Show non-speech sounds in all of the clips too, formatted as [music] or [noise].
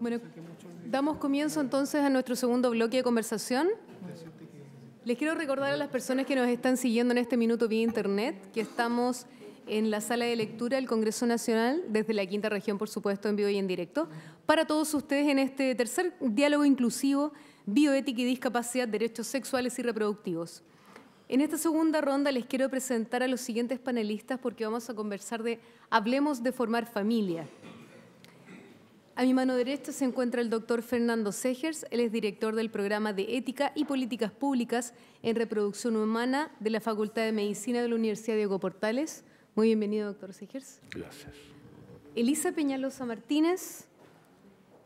Bueno, damos comienzo entonces a nuestro segundo bloque de conversación. Les quiero recordar a las personas que nos están siguiendo en este minuto vía internet que estamos en la sala de lectura del Congreso Nacional, desde la quinta región, por supuesto, en vivo y en directo, para todos ustedes en este tercer diálogo inclusivo, bioética y discapacidad, derechos sexuales y reproductivos. En esta segunda ronda les quiero presentar a los siguientes panelistas porque vamos a conversar de Hablemos de formar familia. A mi mano derecha se encuentra el doctor Fernando Segers, él es director del programa de Ética y Políticas Públicas en Reproducción Humana de la Facultad de Medicina de la Universidad Diego Portales. Muy bienvenido, doctor Segers. Gracias. Elisa Peñalosa Martínez,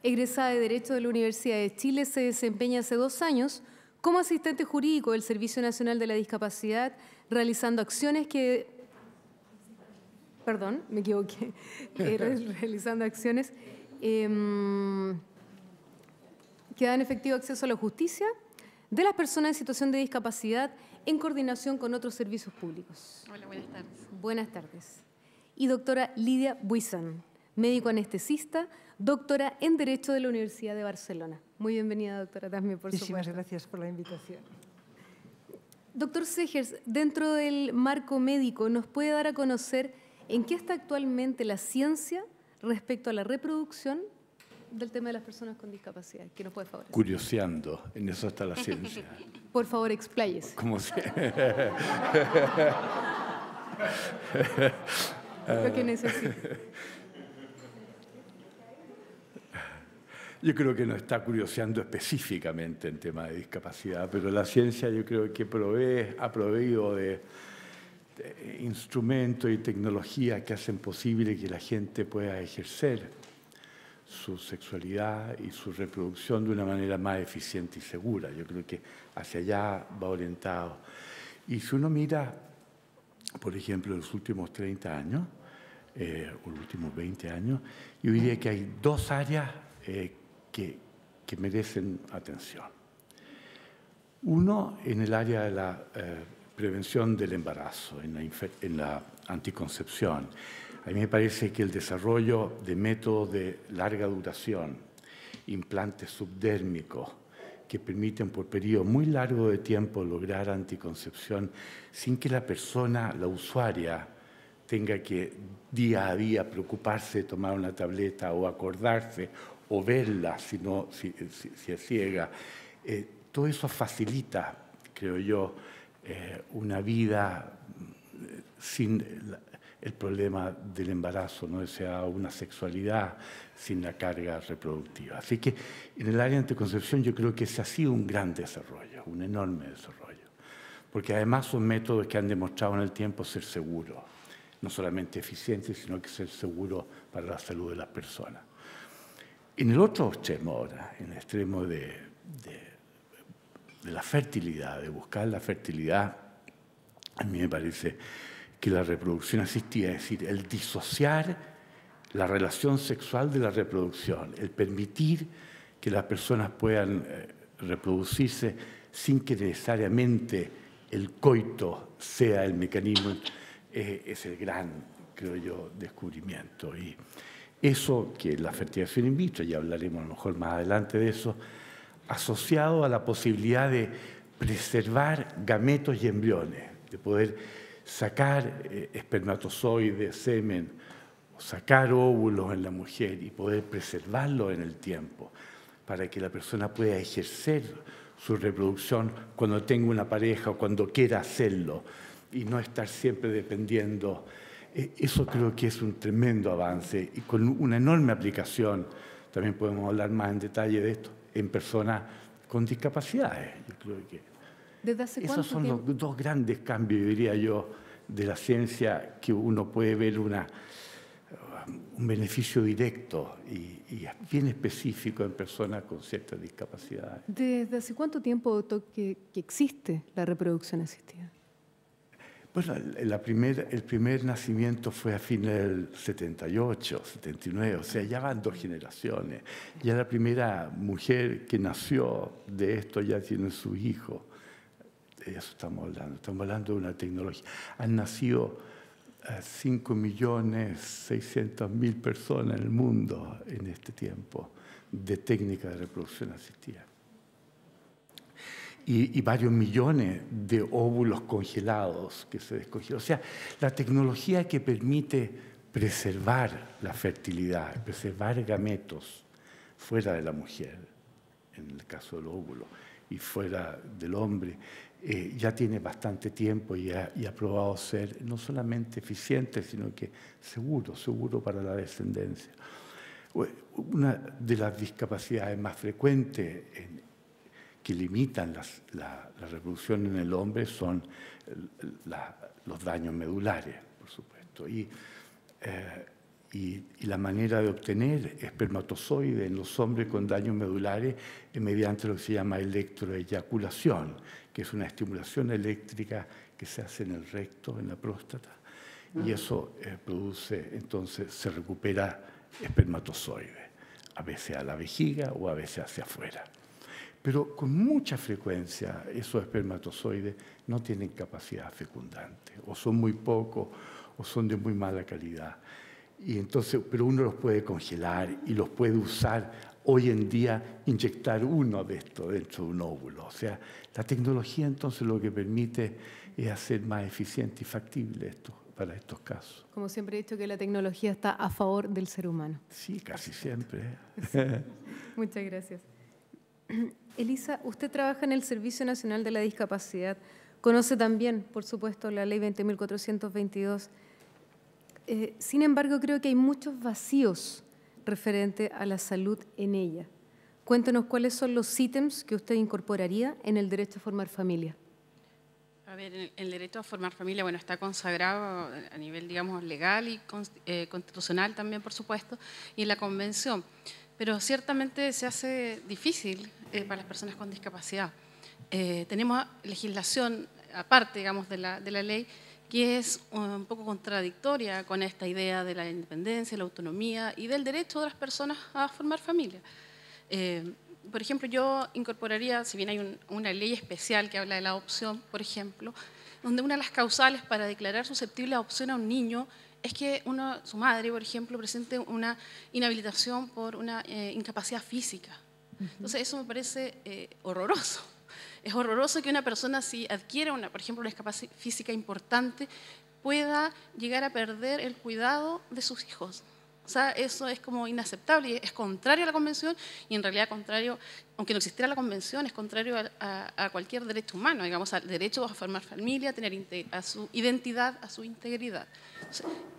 egresada de Derecho de la Universidad de Chile, se desempeña hace dos años como asistente jurídico del Servicio Nacional de la Discapacidad, realizando acciones que perdón, me equivoqué, [laughs] realizando acciones Em, que dan efectivo acceso a la justicia de las personas en situación de discapacidad en coordinación con otros servicios públicos. Hola, buenas tardes. Buenas tardes. Y doctora Lidia Buizan, médico anestesista, doctora en Derecho de la Universidad de Barcelona. Muy bienvenida, doctora, también por Muchísimas gracias por la invitación. Doctor Segers, dentro del marco médico, ¿nos puede dar a conocer en qué está actualmente la ciencia respecto a la reproducción del tema de las personas con discapacidad, que nos puede favorecer. Curioseando, en eso está la ciencia. Por favor, expláyese. Como [laughs] que Yo creo que no está curioseando específicamente en tema de discapacidad, pero la ciencia yo creo que provee, ha proveído de eh, instrumentos y tecnología que hacen posible que la gente pueda ejercer su sexualidad y su reproducción de una manera más eficiente y segura. Yo creo que hacia allá va orientado. Y si uno mira, por ejemplo, los últimos 30 años, eh, los últimos 20 años, yo diría que hay dos áreas eh, que, merecen atención. Uno, en el área de la prevención del embarazo, en la, anticoncepción. A mí me parece que el desarrollo de métodos de larga duración, implantes subdérmicos, que permiten por periodo muy largo de tiempo lograr anticoncepción sin que la persona, la usuaria, tenga que día a día preocuparse de tomar una tableta o acordarse o verla si, no, es ciega. Eh, todo eso facilita, creo yo, eh, una vida eh, sin el problema del embarazo no sea, una sexualidad sin la carga reproductiva. Así que en el área de anticoncepción yo creo que se ha sido un gran desarrollo, un enorme desarrollo, porque además son métodos que han demostrado en el tiempo ser seguros, no solamente eficientes, sino que ser seguros para la salud de las personas. En el otro extremo ahora, en el extremo de de la fertilidad, de buscar la fertilidad, a mí me parece que la reproducción asistida, es decir, el disociar la relación sexual de la reproducción, el permitir que las personas puedan eh, reproducirse sin que necesariamente el coito sea el mecanismo, es el gran, creo yo, descubrimiento. Y eso que la fertilización in vitro, ya hablaremos a lo mejor más adelante de eso, asociado a la posibilidad de preservar gametos y embriones, de poder sacar eh, espermatozoides, semen, sacar óvulos en la mujer y poder preservarlo en el tiempo, para que la persona pueda ejercer su reproducción cuando tenga una pareja o cuando quiera hacerlo y no estar siempre dependiendo. E, eso creo que es un tremendo avance y con una enorme aplicación. También podemos hablar más en detalle de esto en personas con discapacidades. esos son los dos grandes cambios, diría yo, de la ciencia que uno puede ver un beneficio directo y, bien específico en personas con ciertas discapacidades. ¿Desde hace cuánto tiempo, que existe la reproducción asistida? Bueno, el primer nacimiento fue a fines del 78, 79, o sea, ya van dos generaciones. Ya la primera mujer que nació de esto ya tiene su hijo. De eso estamos hablando. Estamos hablando de una tecnología. Han nacido 5 eh, millones personas en el mundo en este tiempo de técnica de reproducción asistida y, varios millones de óvulos congelados que se descongelan. O sea, la tecnología que permite preservar la fertilidad, preservar gametos fuera de la mujer, en el caso del óvulo, y fuera del hombre, eh, ya tiene bastante tiempo y ha, probado ser no solamente eficiente, sino que seguro, seguro para la descendencia. Una de las discapacidades más frecuentes en, que limitan la, reproducción en el hombre son los daños medulares, por supuesto. Eh, y, la manera de obtener espermatozoides en los hombres con daños medulares es mediante lo que se llama electroeyaculación, que es una estimulación eléctrica que se hace en el recto, en la próstata, y eso eh, produce, entonces se recupera espermatozoides, a veces a la vejiga o a veces hacia afuera pero con mucha frecuencia esos espermatozoides no tienen capacidad fecundante, o son muy pocos, o son de muy mala calidad. Y entonces, pero uno los puede congelar y los puede usar. Hoy en día, inyectar uno de estos dentro de un óvulo. O sea, la tecnología entonces lo que permite es hacer más eficiente y factible esto para estos casos. Como siempre he dicho que la tecnología está a favor del ser humano. Sí, casi siempre. ¿eh? [laughs] Muchas gracias. [clears throat] Elisa, usted trabaja en el Servicio Nacional de la Discapacidad. Conoce también, por supuesto, la ley 20.422. Eh, sin embargo, creo que hay muchos vacíos referente a la salud en ella. Cuéntenos cuáles son los ítems que usted incorporaría en el derecho a formar familia. A ver, el derecho a formar familia, bueno, está consagrado a nivel, digamos, legal y eh, constitucional también, por supuesto, y en la Convención. Pero ciertamente se hace difícil eh, para las personas con discapacidad. Eh, tenemos legislación aparte, digamos, de la, ley que es un poco contradictoria con esta idea de la independencia, la autonomía y del derecho de las personas a formar familia. Eh, por ejemplo, yo incorporaría, si bien hay una ley especial que habla de la adopción, por ejemplo, donde una de las causales para declarar susceptible a adopción a un niño es que su madre, por ejemplo, presente una inhabilitación por una incapacidad física. Entonces eso me parece eh, horroroso. [laughs] Es horroroso que una persona si adquiere, una, por ejemplo, una discapacidad física importante, pueda llegar a perder el cuidado de sus hijos. O sea, eso es como inaceptable, es contrario a la convención y en realidad contrario, aunque no existiera la convención, es contrario a, cualquier derecho humano, digamos, al derecho a formar familia, a tener a su identidad, a su integridad.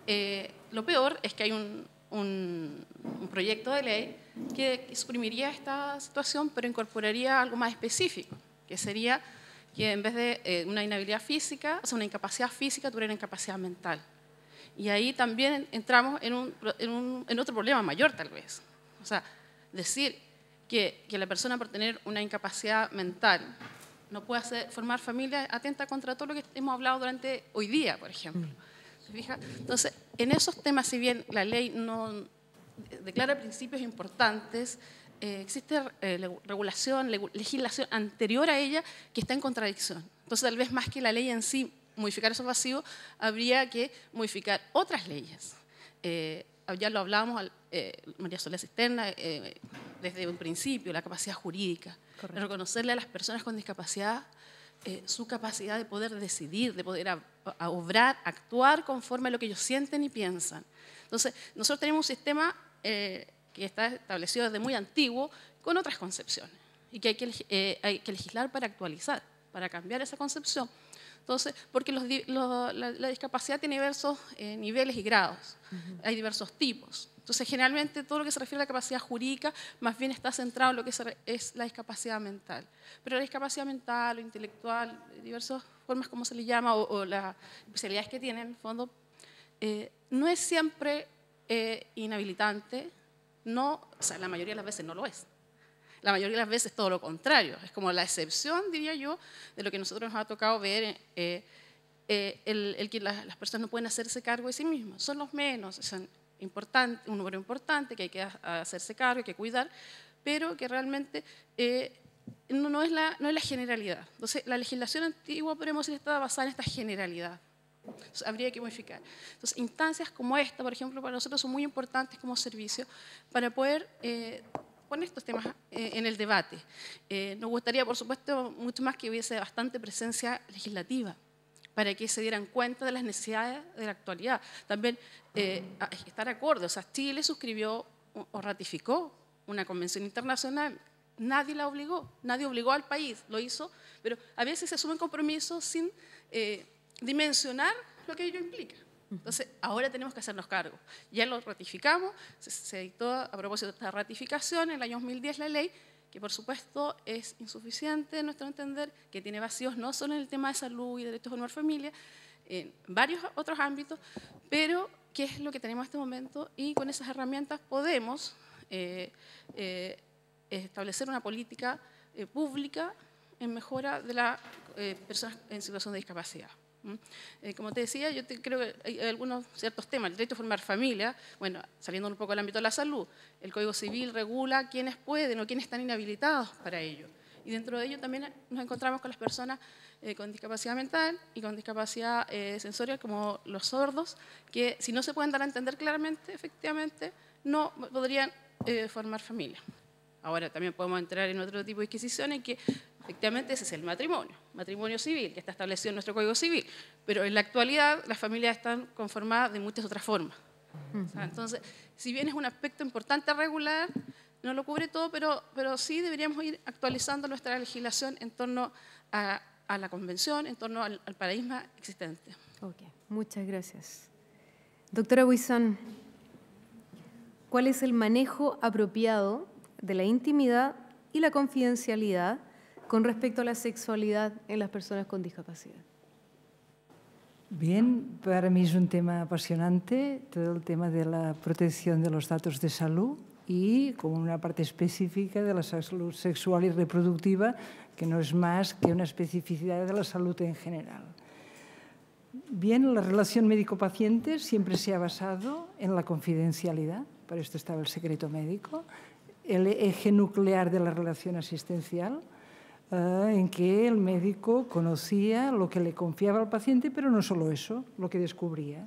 Eh, lo peor es que hay un, un proyecto de ley que suprimiría esta situación, pero incorporaría algo más específico, que sería que en vez de eh, una inhabilidad física, o una incapacidad física, tuviera incapacidad mental. Y ahí también entramos en, otro problema mayor, tal vez. O sea, decir que, la persona por tener una incapacidad mental no puede formar familia atenta contra todo lo que hemos hablado durante hoy día, por ejemplo. Mm. Entonces, en esos temas, si bien la ley no, declara principios importantes, eh, existe eh, regulación, legislación anterior a ella que está en contradicción. Entonces, tal vez más que la ley en sí modificar esos vacíos, habría que modificar otras leyes. Eh, ya lo hablábamos, María Soledad Cisterna, desde un principio, la capacidad jurídica. Reconocerle a las personas con discapacidad su capacidad de poder decidir, de poder obrar, actuar conforme a lo que ellos sienten y piensan. Entonces, nosotros tenemos un sistema eh, que está establecido desde muy antiguo con otras concepciones y que hay que, eh, hay que legislar para actualizar, para cambiar esa concepción. Entonces, porque la, discapacidad tiene diversos eh, niveles y grados, hay diversos tipos. Entonces, generalmente todo lo que se refiere a la capacidad jurídica más bien está centrado en lo que es la discapacidad mental. Pero la discapacidad mental o intelectual, diversas formas como se le llama, o, las especialidades que tienen en el fondo, no es siempre eh, inhabilitante no, la mayoría de las veces no lo es. La mayoría de las veces todo lo contrario. Es como la excepción, diría yo, de lo que nosotros nos ha tocado ver, eh, eh, el, que las, las, personas no pueden hacerse cargo de sí mismas. Son los menos, son importante, un número importante que hay que hacerse cargo, hay que cuidar, pero que realmente no, es la, no es la generalidad. Entonces, la legislación antigua, podemos decir, estaba basada en esta generalidad habría que modificar. Entonces, instancias como esta, por ejemplo, para nosotros son muy importantes como servicio para poder eh, poner estos temas eh, en el debate. Eh, nos gustaría, por supuesto, mucho más que hubiese bastante presencia legislativa para que se dieran cuenta de las necesidades de la actualidad. También estar acuerdo, o sea, Chile suscribió o ratificó una convención internacional, nadie la obligó, nadie obligó al país, lo hizo, pero a veces se asumen compromisos sin dimensionar lo que ello implica. Entonces, ahora tenemos que hacernos cargo. Ya lo ratificamos, se, dictó a propósito de esta ratificación en el año 2010 la ley, que por supuesto es insuficiente en nuestro entender, que tiene vacíos no solo en el tema de salud y derechos de y familia, en varios otros ámbitos, pero que es lo que tenemos en este momento y con esas herramientas podemos eh, eh, establecer una política eh, pública en mejora de las personas en situación de discapacidad. ¿Mm? Eh, como te decía, yo creo que hay algunos ciertos temas. El derecho a formar familia, bueno, saliendo un poco del ámbito de la salud, el Código Civil regula quiénes pueden o quiénes están inhabilitados para ello. Y dentro de ello también nos encontramos con las personas eh, con discapacidad mental y con discapacidad eh, sensorial, como los sordos, que si no se pueden dar a entender claramente, efectivamente, no podrían formar familia. Ahora también podemos entrar en otro tipo de exquisiciones que Efectivamente, ese es el matrimonio, matrimonio civil, que está establecido en nuestro Código Civil. Pero en la actualidad las familias están conformadas de muchas otras formas. entonces, si bien es un aspecto importante regular, no lo cubre todo, pero, sí deberíamos ir actualizando nuestra legislación en torno a, la convención, en torno al, paradigma existente. Ok, muchas gracias. Doctora Buizán, ¿cuál es el manejo apropiado de la intimidad y la confidencialidad con respecto a la sexualidad en las personas con discapacidad. Bien, para mí es un tema apasionante, todo el tema de la protección de los datos de salud y como una parte específica de la salud sexual y reproductiva, que no es más que una especificidad de la salud en general. Bien, la relación médico-paciente siempre se ha basado en la confidencialidad, para esto estaba el secreto médico, el eje nuclear de la relación asistencial, Ah, en que el médico conocía lo que le confiaba al paciente, pero no solo eso, lo que descubría.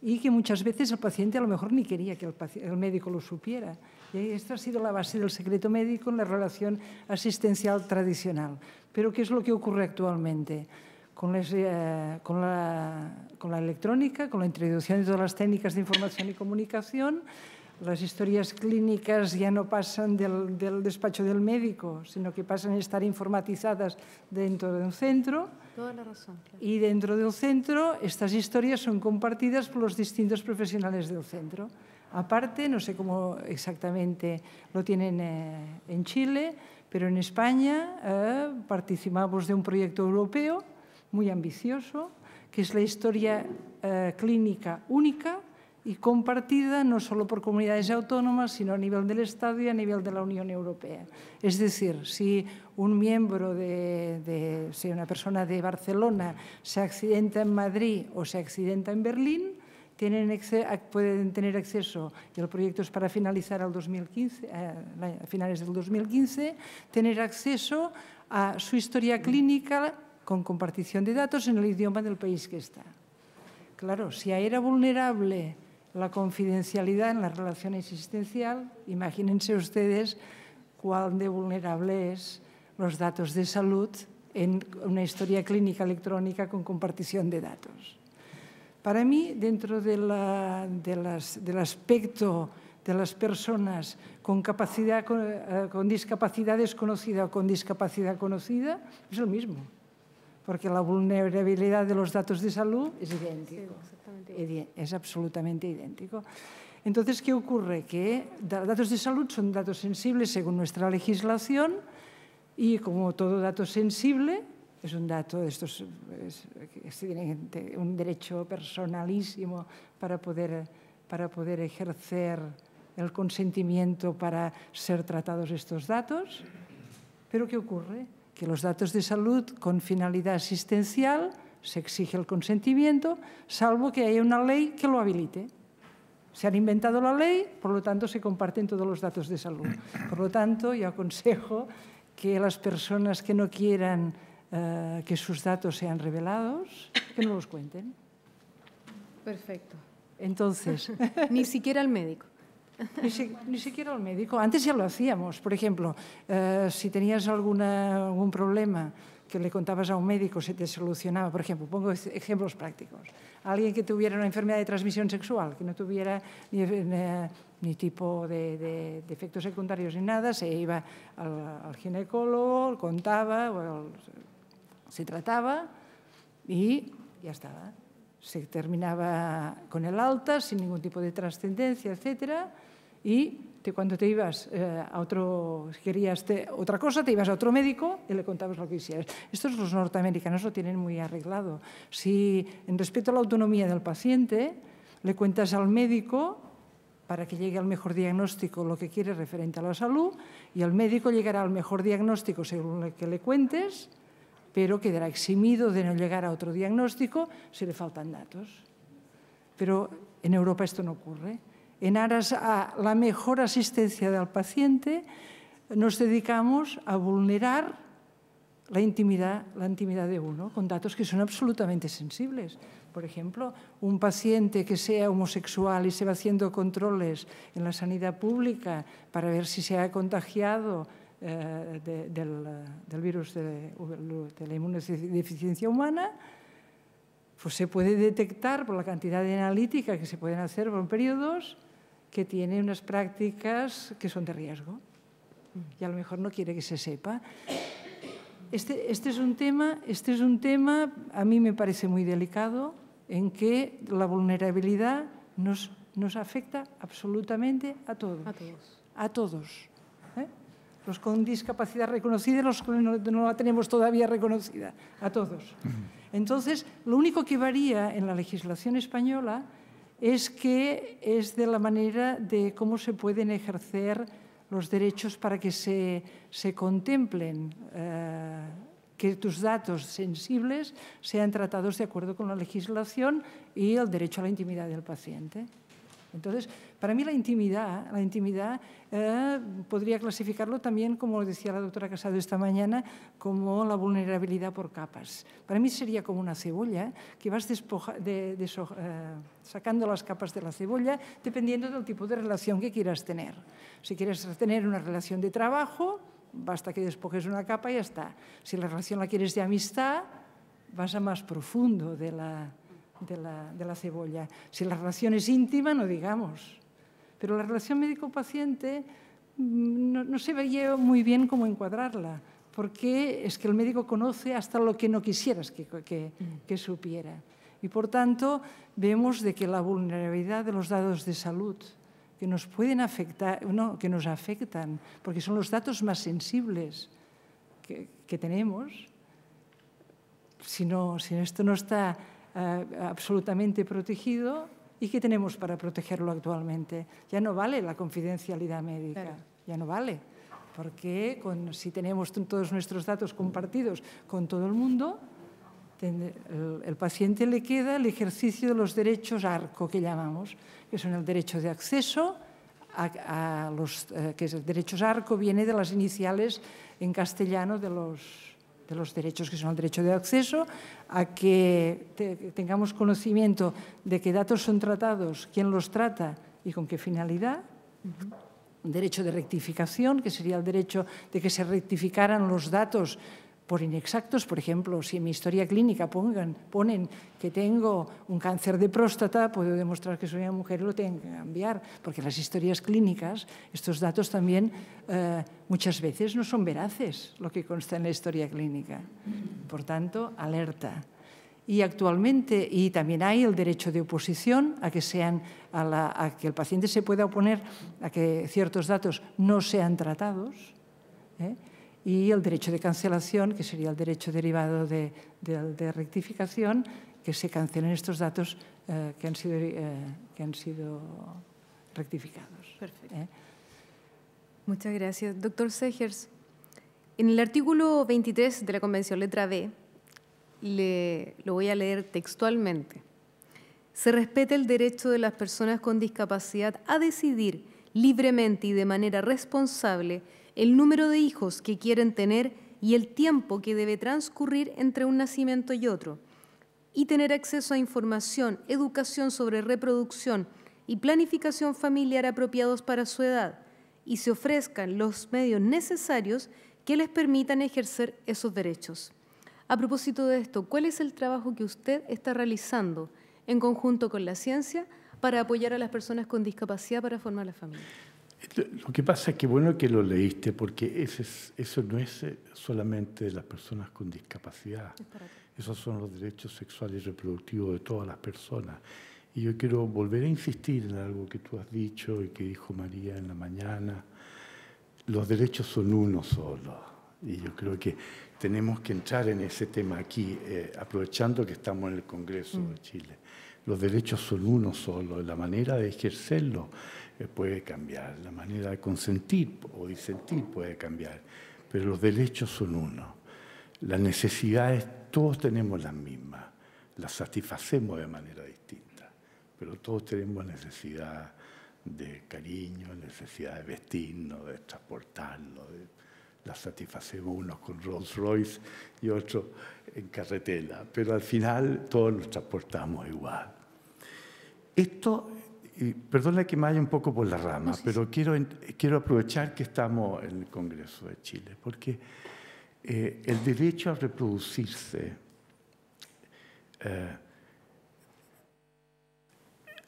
Y que muchas veces el paciente a lo mejor ni quería que el, médico lo supiera. Y esta ha sido la base del secreto médico en la relación asistencial tradicional. Pero ¿qué es lo que ocurre actualmente? Con, eh, la, con la electrónica, con la introducción de todas las técnicas de información y comunicación, las historias clínicas ya no pasan del, despacho del médico, sino que pasan a estar informatizadas dentro de un centro. Toda la razón. Y dentro del centro estas historias son compartidas por los distintos profesionales del centro. Aparte, no sé cómo exactamente lo tienen eh, en Chile, pero en España eh, participamos de un proyecto europeo muy ambicioso, que es la historia eh, clínica única y compartida no solo por comunidades autónomas, sino a nivel del Estado y a nivel de la Unión Europea. Es decir, si un miembro de, si una persona de Barcelona se accidenta en Madrid o se accidenta en Berlín, tienen, pueden tener acceso, y el proyecto es para finalizar al 2015, eh, a finales del 2015, tener acceso a su historia clínica con compartición de datos en el idioma del país que está. Claro, si era vulnerable la confidencialidad en la relación existencial, imagínense ustedes cuán de vulnerable los datos de salud en una historia clínica electrónica con compartición de datos. Para mí, dentro del aspecto de las personas con, capacidad, eh, con, discapacidad desconocida o con discapacidad conocida, es lo mismo porque la vulnerabilidad de los datos de salud es idéntico. es absolutamente idéntico. Entonces, ¿qué ocurre? Que datos de salud son datos sensibles según nuestra legislación y como todo dato sensible, es un dato de estos, un derecho personalísimo para poder, para poder ejercer el consentimiento para ser tratados estos datos. Pero ¿qué ocurre? que los datos de salud con finalidad asistencial se exige el consentimiento, salvo que haya una ley que lo habilite. Se han inventado la ley, por lo tanto se comparten todos los datos de salud. Por lo tanto, yo aconsejo que las personas que no quieran eh, que sus datos sean revelados, que no los cuenten. Perfecto. Entonces. [laughs] Ni siquiera el médico. [laughs] Ni, siquiera el médico. Antes ya lo hacíamos. Por ejemplo, eh, si tenías algún problema que le contabas a un médico, se te solucionaba. Por ejemplo, pongo ejemplos prácticos. Alguien que tuviera una enfermedad de transmisión sexual, que no tuviera ni, tipo de, efectos secundarios ni nada, se iba al, ginecólogo, contaba, se trataba y ya estaba. Se terminaba con el alta, sin ningún tipo de trascendencia, etcétera y cuando te ibas eh, a otro, si querías otra cosa, te ibas a otro médico y le contabas lo que quisieras. Estos los norteamericanos lo tienen muy arreglado. Si, en respeto a la autonomía del paciente, le cuentas al médico para que llegue al mejor diagnóstico lo que quiere referente a la salud y el médico llegará al mejor diagnóstico según lo que le cuentes, pero quedará eximido de no llegar a otro diagnóstico si le faltan datos. Pero en Europa esto no ocurre en aras a la mejor asistencia del paciente, nos dedicamos a vulnerar la intimidad, la intimidad de uno con datos que son absolutamente sensibles. Por ejemplo, un paciente que sea homosexual y se va haciendo controles en la sanidad pública para ver si se ha contagiado eh, del, virus de, la inmunodeficiencia humana, pues se puede detectar por la cantidad de analítica que se pueden hacer por periodos que tiene unas prácticas que son de riesgo y a lo mejor no quiere que se sepa. Este, este, es un tema, este es un tema, a mí me parece muy delicado, en que la vulnerabilidad nos, nos afecta absolutamente a todos. A todos. A todos ¿eh? Los con discapacidad reconocida, los que no, no, la tenemos todavía reconocida, a todos. Entonces, lo único que varía en la legislación española es que es de la manera de cómo se pueden ejercer los derechos para que se, contemplen, eh, que tus datos sensibles sean tratados de acuerdo con la legislación y el derecho a la intimidad del paciente. Entonces, para mí la intimidad, la intimidad eh, podría clasificarlo también, como decía la doctora Casado esta mañana, como la vulnerabilidad por capas. Para mí sería como una cebolla que vas de, eh, sacando las capas de la cebolla dependiendo del tipo de relación que quieras tener. Si quieres tener una relación de trabajo, basta que despojes una capa y ya está. Si la relación la quieres de amistad, vas a más profundo de la de la, cebolla. Si la relación es íntima, no digamos. Pero la relación médico-paciente mm, no, se veía muy bien cómo encuadrarla, porque es que el médico conoce hasta lo que no quisieras mm. que, supiera. Y por tanto, vemos de que la vulnerabilidad de los datos de salud que nos pueden afectar, no, que nos afectan, porque son los datos más sensibles que, tenemos, si, no, si esto no está eh, absolutamente protegido y qué tenemos para protegerlo actualmente. Ya no vale la confidencialidad médica, ya no vale, porque si tenemos todos nuestros datos compartidos con todo el mundo, el, paciente le queda el ejercicio de los derechos ARCO que llamamos, que son el derecho de acceso, a, los, eh, que es el derecho ARCO viene de las iniciales en castellano de los de los derechos que son el derecho de acceso, a que tengamos conocimiento de qué datos son tratados, quién los trata y con qué finalidad. derecho de rectificación, que sería el derecho de que se rectificaran los datos por inexactos. Por ejemplo, si en mi historia clínica pongan, ponen que tengo un cáncer de próstata, puedo demostrar que soy una mujer y lo tengo que cambiar, porque las historias clínicas, estos datos también eh, muchas veces no son veraces lo que consta en la historia clínica. Por tanto, alerta. Y actualmente, y también hay el derecho de oposición a que, sean, a, a que el paciente se pueda oponer a que ciertos datos no sean tratados. ¿eh? y el derecho de cancelación, que sería el derecho derivado de, rectificación, que se cancelen estos datos eh, que, han sido, eh, que han sido rectificados. Perfecto. ¿eh? Muchas gracias. Doctor Segers, en el artículo 23 de la Convención Letra B, lo voy a leer textualmente, se respeta el derecho de las personas con discapacidad a decidir libremente y de manera responsable el número de hijos que quieren tener y el tiempo que debe transcurrir entre un nacimiento y otro, y tener acceso a información, educación sobre reproducción y planificación familiar apropiados para su edad, y se ofrezcan los medios necesarios que les permitan ejercer esos derechos. A propósito de esto, ¿cuál es el trabajo que usted está realizando en conjunto con la ciencia para apoyar a las personas con discapacidad para formar la familia? Lo que pasa es que bueno que lo leíste, porque ese eso no es eh, solamente de las personas con discapacidad. Esos son los derechos sexuales y reproductivos de todas las personas. Y yo quiero volver a insistir en algo que tú has dicho y que dijo María en la mañana. Los derechos son uno solo. Y yo creo que tenemos que entrar en ese tema aquí, eh, aprovechando que estamos en el Congreso de mm. Chile. Los derechos son uno solo, la manera de ejercerlo eh, puede cambiar, la manera de consentir o disentir puede cambiar, pero los derechos son uno. Las necesidades todos tenemos las mismas, las satisfacemos de manera distinta, pero todos tenemos necesidad de cariño, necesidad de vestirnos, de transportarnos, la las satisfacemos unos con Rolls Royce y otros en carretela, pero al final todos nos transportamos igual. Esto y perdona que me haya un poco por la rama, pero Quiero, quiero aprovechar que estamos en el Congreso de Chile, porque eh, el derecho a reproducirse eh,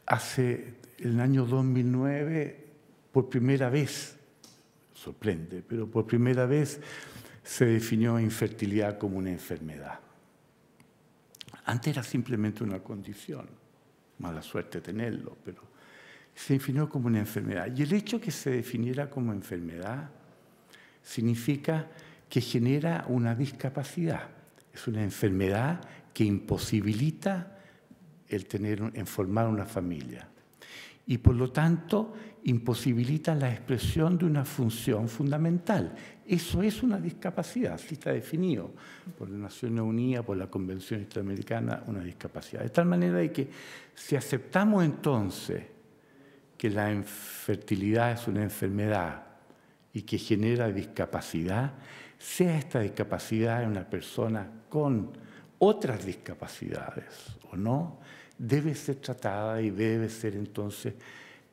hace el año 2009, por primera vez, sorprende, pero por primera vez se definió infertilidad como una enfermedad. Antes era simplemente una condición, mala suerte tenerlo, pero se definió como una enfermedad. Y el hecho que se definiera como enfermedad significa que genera una discapacidad. Es una enfermedad que imposibilita el tener, en formar una familia. Y por lo tanto, imposibilita la expresión de una función fundamental. Eso es una discapacidad, así está definido por la Naciones Unidas, por la Convención Interamericana, una discapacidad. De tal manera que si aceptamos entonces que la infertilidad es una enfermedad y que genera discapacidad, sea esta discapacidad en una persona con otras discapacidades o no, debe ser tratada y debe ser entonces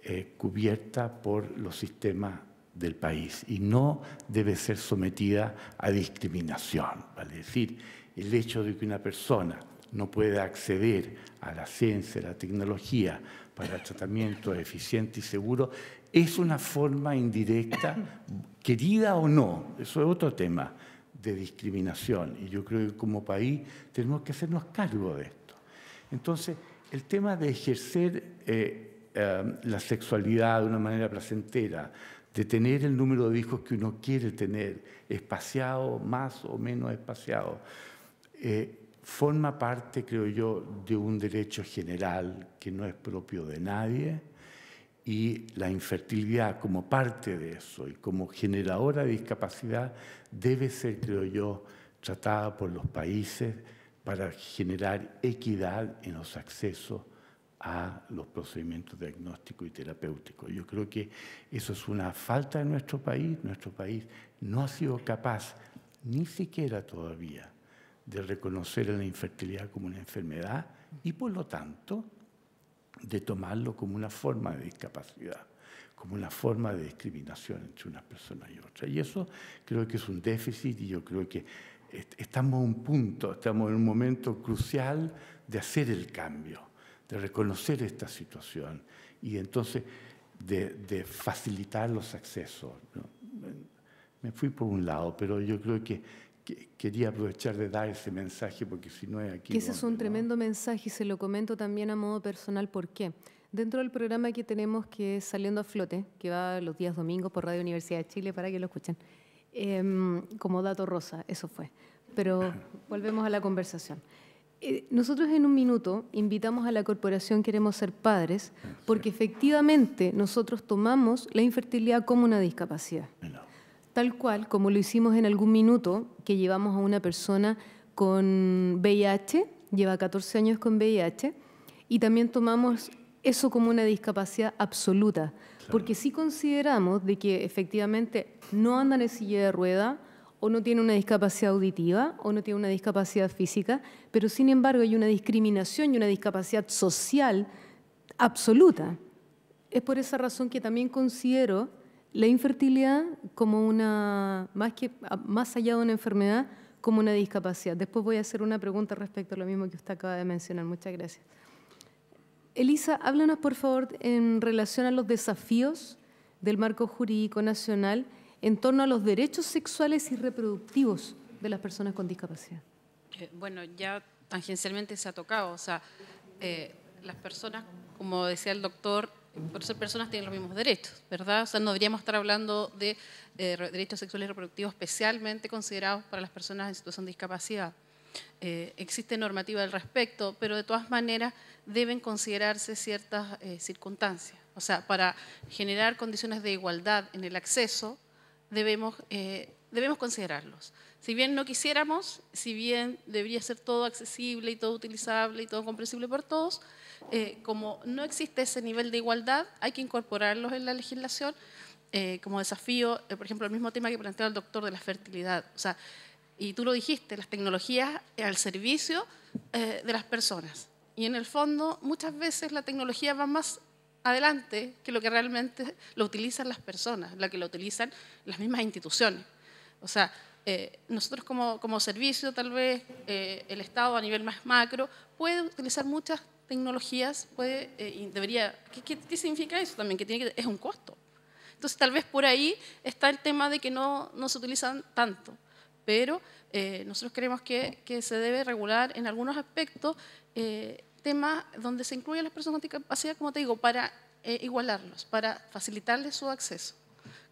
eh, cubierta por los sistemas del país y no debe ser sometida a discriminación. Es decir, el hecho de que una persona no pueda acceder a la ciencia, a la tecnología para tratamiento eficiente y seguro, es una forma indirecta, querida o no, eso es otro tema, de discriminación. Y yo creo que como país tenemos que hacernos cargo de esto. Entonces, el tema de ejercer eh, eh, la sexualidad de una manera placentera, de tener el número de hijos que uno quiere tener, espaciado, más o menos espaciado, eh, forma parte, creo yo, de un derecho general que no es propio de nadie y la infertilidad como parte de eso y como generadora de discapacidad debe ser, creo yo, tratada por los países para generar equidad en los accesos a los procedimientos diagnósticos y terapéuticos. Yo creo que eso es una falta de nuestro país. Nuestro país no ha sido capaz, ni siquiera todavía, de reconocer la infertilidad como una enfermedad y por lo tanto de tomarlo como una forma de discapacidad, como una forma de discriminación entre una persona y otra. Y eso creo que es un déficit y yo creo que estamos en un punto, estamos en un momento crucial de hacer el cambio, de reconocer esta situación y entonces de, facilitar los accesos. Me fui por un lado, pero yo creo que quería aprovechar de dar ese mensaje porque si no es aquí... ese es un tremendo mensaje y se lo comento también a modo personal. ¿Por qué? Dentro del programa que tenemos que es Saliendo a Flote, que va los días domingos por Radio Universidad de Chile para que lo escuchen, em, como dato rosa, eso fue. Pero [laughs] volvemos a la conversación. Eh, nosotros en un minuto invitamos a la corporación Queremos Ser Padres ah, porque efectivamente nosotros tomamos la infertilidad como una discapacidad tal cual como lo hicimos en algún minuto que llevamos a una persona con VIH, lleva 14 años con VIH, y también tomamos eso como una discapacidad absoluta, porque sí consideramos de que efectivamente no andan en silla de rueda o no tiene una discapacidad auditiva o no tiene una discapacidad física, pero sin embargo hay una discriminación y una discapacidad social absoluta. Es por esa razón que también considero la infertilidad como una, más, que, más allá de una enfermedad, como una discapacidad. Después voy a hacer una pregunta respecto a lo mismo que usted acaba de mencionar. Muchas gracias. Elisa, háblanos por favor en relación a los desafíos del marco jurídico nacional en torno a los derechos sexuales y reproductivos de las personas con discapacidad. Eh, bueno, ya tangencialmente se ha tocado, o sea, eh, las personas, como decía el doctor, por ser personas tienen los mismos derechos, ¿verdad? O sea, no deberíamos estar hablando de eh, derechos sexuales y reproductivos especialmente considerados para las personas en situación de discapacidad. Eh, existe normativa al respecto, pero de todas maneras deben considerarse ciertas eh, circunstancias. O sea, para generar condiciones de igualdad en el acceso, debemos, debemos considerarlos. Si bien no quisiéramos, si bien debería ser todo accesible y todo utilizable y todo comprensible por todos, eh, como no existe ese nivel de igualdad, hay que incorporarlos en la legislación eh, como desafío, eh, por ejemplo, el mismo tema que planteó el doctor de la fertilidad. O sea, y tú lo dijiste, las tecnologías al servicio de las personas. Y en el fondo, muchas veces la tecnología va más adelante que lo que realmente lo utilizan las personas, la que lo utilizan las mismas instituciones. O sea, nosotros como, como, servicio, tal vez el Estado a nivel más macro, puede utilizar muchas tecnologías puede eh, debería... ¿qué, significa eso también? Que, tiene es un costo. Entonces, tal vez por ahí está el tema de que no, no se utilizan tanto, pero eh, nosotros creemos que, se debe regular en algunos aspectos eh, temas donde se incluyen las personas con discapacidad, como te digo, para igualarlos, para facilitarles su acceso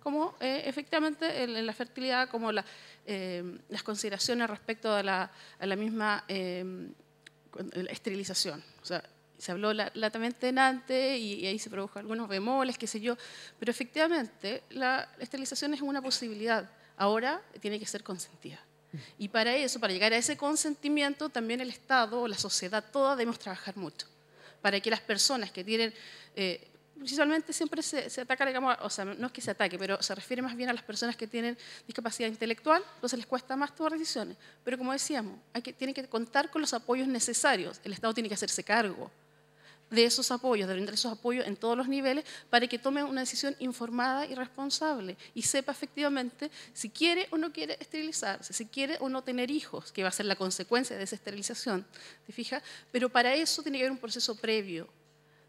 como efectivamente en la fertilidad, como las consideraciones respecto a la, a la misma la esterilización. O sea, se habló latamente en antes y, ahí se produjo algunos bemoles, qué sé yo, pero efectivamente la esterilización es una posibilidad. Ahora tiene que ser consentida. Y para eso, para llegar a ese consentimiento, también el Estado o la sociedad toda debemos trabajar mucho. Para que las personas que tienen eh, usualmente siempre se, ataca, digamos, o sea, no es que se ataque, pero se refiere más bien a las personas que tienen discapacidad intelectual, entonces les cuesta más tomar decisiones. Pero como decíamos, hay que, tienen que contar con los apoyos necesarios. El Estado tiene que hacerse cargo de esos apoyos, de brindar esos apoyos en todos los niveles para que tome una decisión informada y responsable y sepa efectivamente si quiere o no quiere esterilizarse, si quiere o no tener hijos, que va a ser la consecuencia de esa esterilización, ¿te fijas? Pero para eso tiene que haber un proceso previo,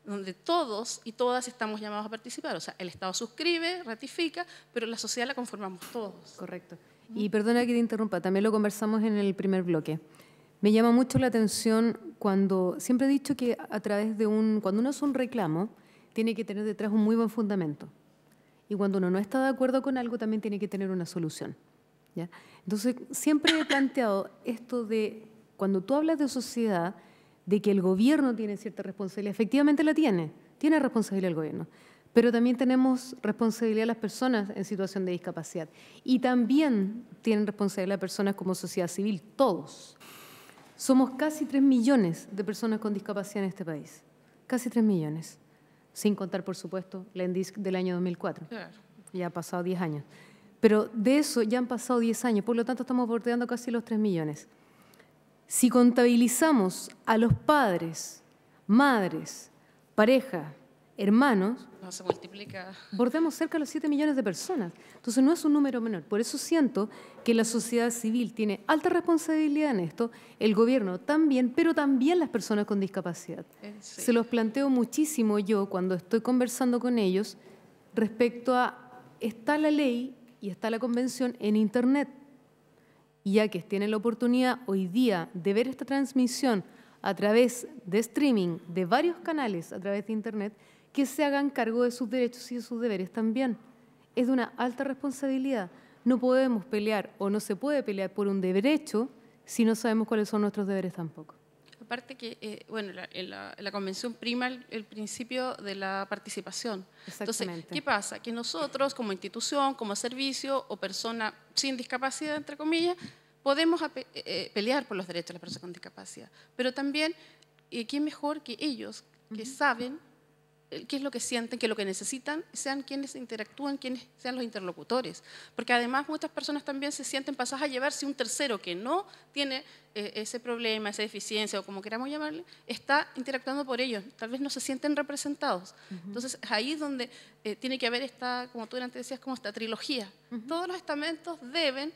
donde todos y todas estamos llamados a participar. O sea, el Estado suscribe, ratifica, pero la sociedad la conformamos todos. Correcto. Y perdona que te interrumpa, también lo conversamos en el primer bloque. Me llama mucho la atención cuando, siempre he dicho que a través de un, cuando uno hace un reclamo, tiene que tener detrás un muy buen fundamento. Y cuando uno no está de acuerdo con algo, también tiene que tener una solución. ¿ya? Entonces, siempre he planteado esto de, cuando tú hablas de sociedad, de que el gobierno tiene cierta responsabilidad. Efectivamente la tiene, tiene responsabilidad el gobierno, pero también tenemos responsabilidad las personas en situación de discapacidad y también tienen responsabilidad las personas como sociedad civil, todos. Somos casi 3 millones de personas con discapacidad en este país, casi 3 millones, sin contar, por supuesto, la ENDISC del año 2004. Ya ha pasado 10 años. Pero de eso ya han pasado 10 años, por lo tanto estamos bordeando casi los 3 millones. Si contabilizamos a los padres, madres, pareja, hermanos, bordemos cerca de los 7 millones de personas. Entonces no es un número menor. Por eso siento que la sociedad civil tiene alta responsabilidad en esto, el gobierno también, pero también las personas con discapacidad. Eh, se los planteo muchísimo yo cuando estoy conversando con ellos respecto a, está la ley y está la convención en Internet y ya que tienen la oportunidad hoy día de ver esta transmisión a través de streaming de varios canales a través de Internet, que se hagan cargo de sus derechos y de sus deberes también. Es de una alta responsabilidad. No podemos pelear o no se puede pelear por un derecho si no sabemos cuáles son nuestros deberes tampoco. Aparte que, eh, bueno, eh, la, convención prima el, principio de la participación. Entonces, ¿qué pasa? Que nosotros como institución, como servicio o persona sin discapacidad, entre comillas, podemos eh, pelear por los derechos de las personas con discapacidad. Pero también, eh, ¿qué mejor que ellos que saben eh, qué es lo que sienten, qué es lo que necesitan, sean quienes interactúan, quienes sean los interlocutores. Porque además muchas personas también se sienten pasadas a llevarse un tercero que no tiene eh, ese problema, esa deficiencia o como queramos llamarle, está interactuando por ellos. Tal vez no se sienten representados. Entonces ahí es donde eh, tiene que haber esta, como tú antes decías, como esta trilogía. Todos los estamentos deben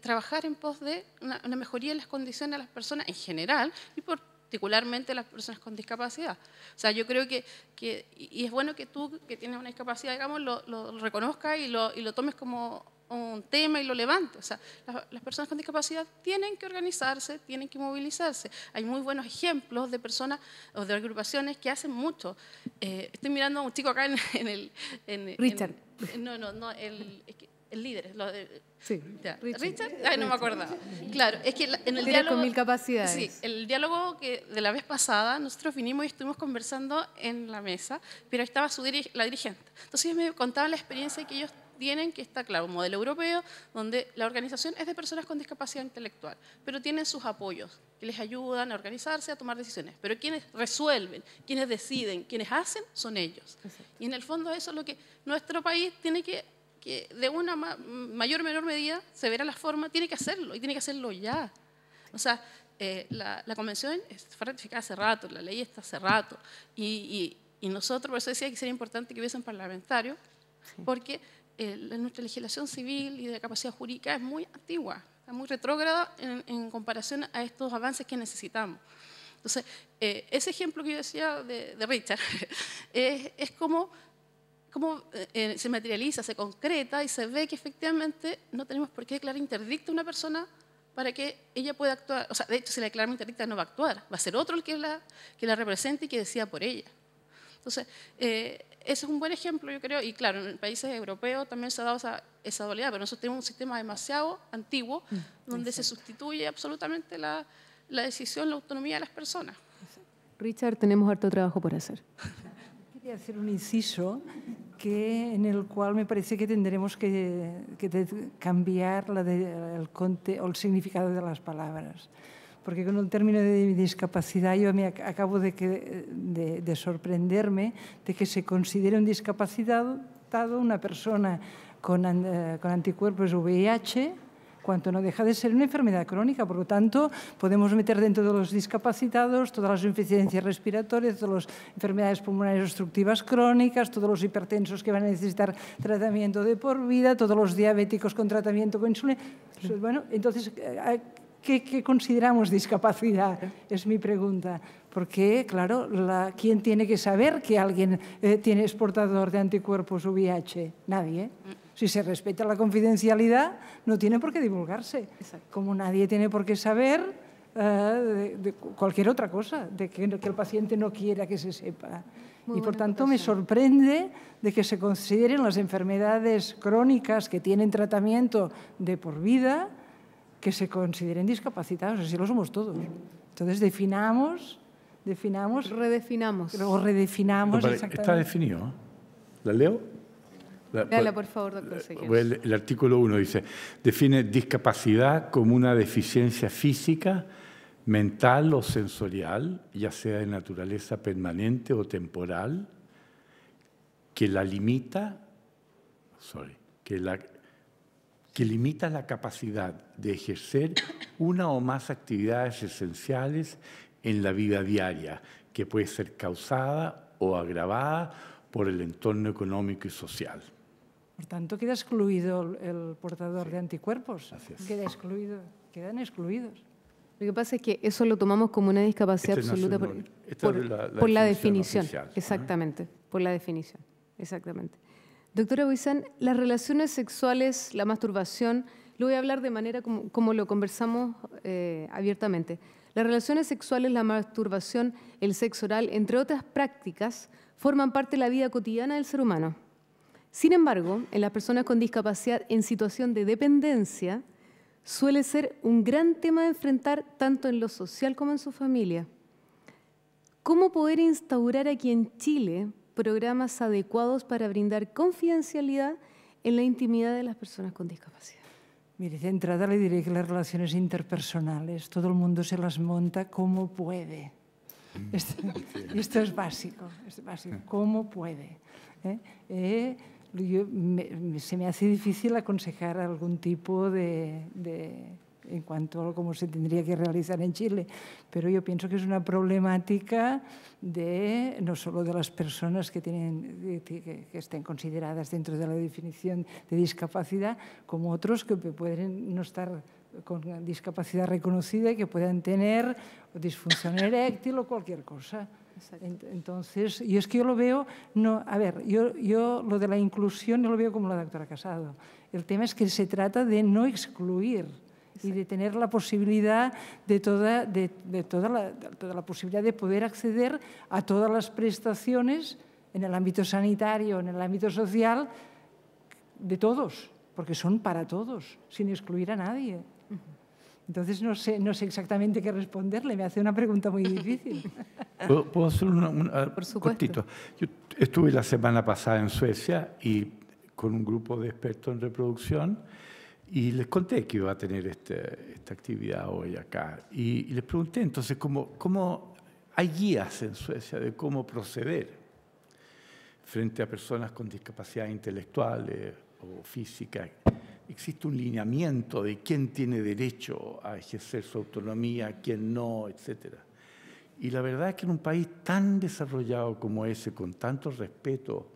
trabajar en pos de una, una mejoría en las condiciones de las personas en general y por particularmente las personas con discapacidad. O sea, yo creo que, que y es bueno que tú, que tienes una discapacidad, digamos, lo, reconozcas y lo, y lo tomes como un tema y lo levantes. O sea, las, personas con discapacidad tienen que organizarse, tienen que movilizarse. Hay muy buenos ejemplos de personas o de agrupaciones que hacen mucho. Eh, estoy mirando a un chico acá en, el... Richard. no, no, no, que líder Lo Richard. no me acordaba. Claro, es que en el diálogo... con mil capacidades. Sí, el diálogo que de la vez pasada, nosotros vinimos y estuvimos conversando en la mesa, pero estaba su la dirigente. Entonces ellos me contaba la experiencia que ellos tienen, que está claro, un modelo europeo, donde la organización es de personas con discapacidad intelectual, pero tienen sus apoyos, que les ayudan a organizarse, a tomar decisiones. Pero quienes resuelven, quienes deciden, quienes hacen, son ellos. Y en el fondo eso es lo que nuestro país tiene que que de una mayor o menor medida se verá la forma, tiene que hacerlo y tiene que hacerlo ya. O sea, eh, la, convención fue ratificada hace rato, la ley está hace rato y, nosotros, por eso decía que sería importante que hubiesen parlamentarios, porque eh, nuestra legislación civil y de capacidad jurídica es muy antigua, está muy retrógrada en, comparación a estos avances que necesitamos. Entonces, eh, ese ejemplo que yo decía de, Richard [laughs] es, es como cómo eh, eh, se materializa, se concreta y se ve que efectivamente no tenemos por qué declarar interdicta a una persona para que ella pueda actuar. O sea, de hecho, si la declaramos interdicta no va a actuar, va a ser otro el que la, que la represente y que decida por ella. Entonces, eh, ese es un buen ejemplo, yo creo, y claro, en países europeos también se ha dado esa, esa dualidad, pero nosotros tenemos un sistema demasiado antiguo mm, donde se sustituye absolutamente la, la decisión, la autonomía de las personas. Richard, tenemos harto trabajo por hacer. [laughs] hacer un inciso que, en el cual me parece que tendremos que, cambiar el, conte, el significado de las palabras. Porque con el término de discapacidad yo me acabo de, sorprenderme de que se considere un discapacitado una persona con, eh, con anticuerpos VIH cuanto no deja de ser una enfermedad crónica. Por lo tanto, podemos meter dentro de los discapacitados todas las insuficiencias respiratorias, todas las enfermedades pulmonares obstructivas crónicas, todos los hipertensos que van a necesitar tratamiento de por vida, todos los diabéticos con tratamiento con insulina. Bueno, entonces, eh, eh, ¿qué, consideramos discapacidad? Es mi pregunta porque, claro, ¿quién tiene que saber que alguien eh, tiene, exportador de anticuerpos VIH? Nadie. ¿eh? Mm. Si se respeta la confidencialidad, no tiene por qué divulgarse. Como nadie tiene por qué saber eh, de, cualquier otra cosa, de que, que, el paciente no quiera que se sepa. y por tanto me sorprende de que se consideren las enfermedades crónicas que tienen tratamiento de por vida, que se consideren discapacitados, así lo somos todos. Entonces definamos, definamos... Redefinamos. O redefinamos. exactamente. Está definido. ¿La leo? Pues, por favor, doctor. Eh, el, artículo 1 dice, define discapacidad como una deficiencia física, mental o sensorial, ya sea de naturaleza permanente o temporal, que la limita, que limita la capacidad de ejercer una o más actividades esenciales en la vida diaria, que puede ser causada o agravada por el entorno económico y social. Por tanto, queda excluido el portador de anticuerpos. Queda excluido, quedan excluidos. Lo que pasa es que eso lo tomamos como una discapacidad este absoluta por, la, definición. exactamente, por la definición. Exactamente. Doctora Buizán, las relaciones sexuales, la masturbación, lo voy a hablar de manera como, lo conversamos eh, abiertamente. Las relaciones sexuales, la masturbación, el sexo oral, entre otras prácticas, forman parte de la vida cotidiana del ser humano. Sin embargo, en las personas con discapacidad en situación de dependencia suele ser un gran tema de enfrentar tanto en lo social como en su familia. ¿Cómo poder instaurar aquí en Chile programas adecuados para brindar confidencialidad en la intimidad de las personas con discapacidad? Mire, de entrada le diré que las relaciones interpersonales, todo el mundo se las monta como puede. Mm. Esto, es básico, es básico, como puede. ¿Eh? eh se me hace difícil aconsejar algún tipo de, en cuanto a cómo se tendría que realizar en Chile. Pero yo pienso que es una problemática de, no solo de las personas que, tienen, que estén consideradas dentro de la definición de discapacidad, como otros que pueden no estar con discapacidad reconocida y que puedan tener disfunción eréctil o cualquier cosa. Entonces, y es que yo lo veo, no, a ver, yo, yo lo de la inclusión yo lo veo como la doctora Casado. El tema es que se trata de no excluir y de tener la posibilidad de toda, de, toda, la, toda la posibilidad de poder acceder a todas las prestaciones en el ámbito sanitario, en el ámbito social, de todos, porque son para todos, sin excluir a nadie. Entonces no sé, no sé exactamente qué responderle, me hace una pregunta muy difícil. [laughs] ¿Puedo, hacer una, Por cortito? Yo estuve la semana pasada en Suecia y con un grupo de expertos en reproducción y les conté que iba a tener este, esta actividad hoy acá. Y, les pregunté entonces cómo, cómo hay guías en Suecia de cómo proceder frente a personas con discapacidad intelectual o física existe un lineamiento de quién tiene derecho a ejercer su autonomía, quién no, etc. Y la verdad es que en un país tan desarrollado como ese, con tanto respeto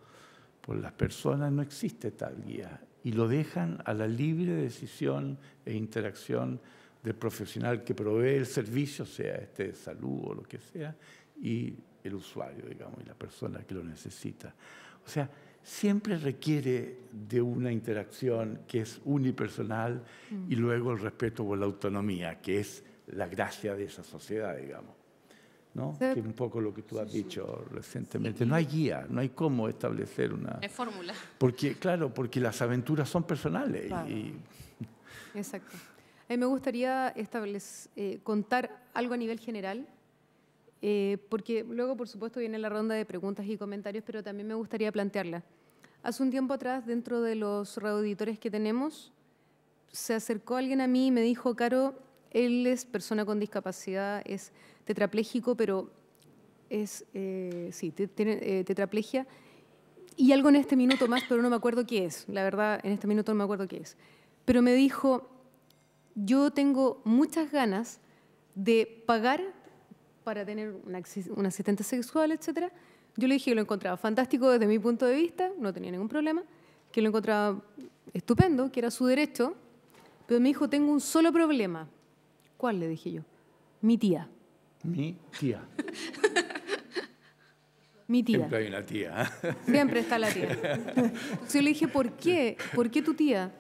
por las personas, no existe tal guía. Y lo dejan a la libre decisión e interacción del profesional que provee el servicio, sea este de salud o lo que sea, y el usuario, digamos, y la persona que lo necesita. O sea, siempre requiere de una interacción que es unipersonal mm. y luego el respeto por la autonomía, que es la gracia de esa sociedad, digamos. ¿no? es un poco lo que tú has dicho recientemente. No hay guía, no hay cómo establecer una... Es fórmula. Porque, claro, porque las aventuras son personales. Exacto. A mí me gustaría eh, contar algo a nivel general eh, porque luego, por supuesto, viene la ronda de preguntas y comentarios, pero también me gustaría plantearla. Hace un tiempo atrás, dentro de los reauditores que tenemos, se acercó alguien a mí y me dijo, Caro, él es persona con discapacidad, es tetrapléjico, pero es, eh, sí, tiene eh, tetraplegia y algo en este minuto más, pero no me acuerdo qué es. La verdad, en este minuto no me acuerdo qué es. Pero me dijo, yo tengo muchas ganas de pagar para tener un asistente sexual, etc. Yo le dije que lo encontraba fantástico desde mi punto de vista, no tenía ningún problema, que lo encontraba estupendo, que era su derecho, pero me dijo, tengo un solo problema. ¿Cuál? Le dije yo. Mi tía. Mi tía. [laughs] Mi tía. Siempre hay una tía. ¿eh? [laughs] Siempre está la tía. Entonces yo le dije, ¿por qué? ¿Por qué tu tía?